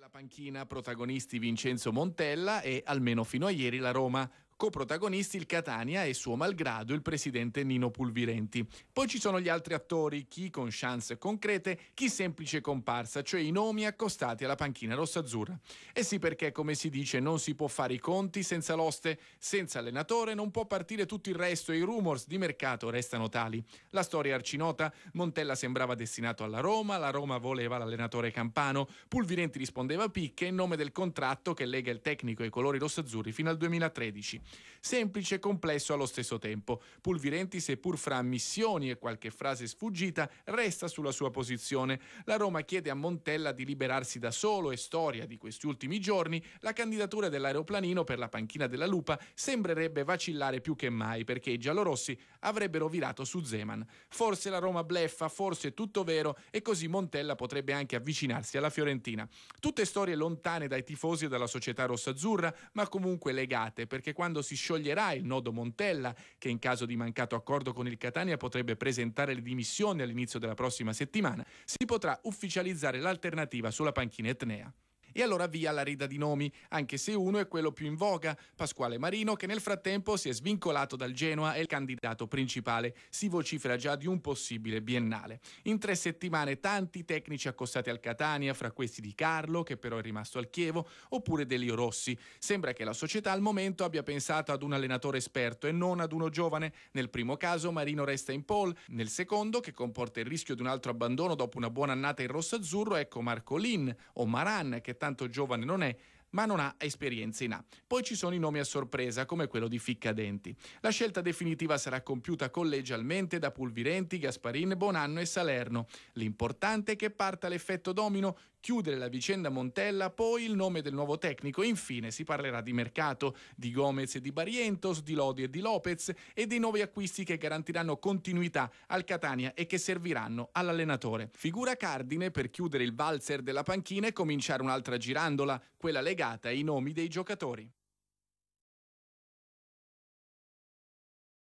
La panchina protagonisti Vincenzo Montella e almeno fino a ieri la Roma coprotagonisti il Catania e suo malgrado il presidente Nino Pulvirenti. Poi ci sono gli altri attori, chi con chance concrete, chi semplice comparsa, cioè i nomi accostati alla panchina rossa-azzurra. E eh sì perché, come si dice, non si può fare i conti senza l'oste, senza allenatore non può partire tutto il resto e i rumors di mercato restano tali. La storia arcinota, Montella sembrava destinato alla Roma, la Roma voleva l'allenatore Campano, Pulvirenti rispondeva a picche in nome del contratto che lega il tecnico ai colori rossazzurri fino al 2013. Semplice e complesso allo stesso tempo. Pulvirenti, seppur fra ammissioni e qualche frase sfuggita, resta sulla sua posizione. La Roma chiede a Montella di liberarsi da solo e storia di questi ultimi giorni, la candidatura dell'aeroplanino per la panchina della Lupa sembrerebbe vacillare più che mai perché i giallorossi avrebbero virato su Zeman. Forse la Roma bleffa, forse è tutto vero e così Montella potrebbe anche avvicinarsi alla Fiorentina. Tutte storie lontane dai tifosi e dalla società rossa azzurra, ma comunque legate perché quando quando si scioglierà il nodo Montella, che in caso di mancato accordo con il Catania potrebbe presentare le dimissioni all'inizio della prossima settimana, si potrà ufficializzare l'alternativa sulla panchina etnea. E allora via la rida di nomi, anche se uno è quello più in voga, Pasquale Marino, che nel frattempo si è svincolato dal Genoa e il candidato principale. Si vocifera già di un possibile biennale. In tre settimane tanti tecnici accostati al Catania, fra questi di Carlo, che però è rimasto al Chievo, oppure Delio Rossi. Sembra che la società al momento abbia pensato ad un allenatore esperto e non ad uno giovane. Nel primo caso Marino resta in pole, nel secondo, che comporta il rischio di un altro abbandono dopo una buona annata in rosso-azzurro, ecco Marcolin o Maran, che tanto giovane non è, ma non ha esperienze in A. Poi ci sono i nomi a sorpresa, come quello di Ficcadenti. La scelta definitiva sarà compiuta collegialmente da Pulvirenti, Gasparin, Bonanno e Salerno. L'importante è che parta l'effetto domino Chiudere la vicenda Montella, poi il nome del nuovo tecnico. Infine si parlerà di mercato, di Gomez e di Barientos, di Lodi e di Lopez e dei nuovi acquisti che garantiranno continuità al Catania e che serviranno all'allenatore. Figura cardine per chiudere il valzer della panchina e cominciare un'altra girandola, quella legata ai nomi dei giocatori.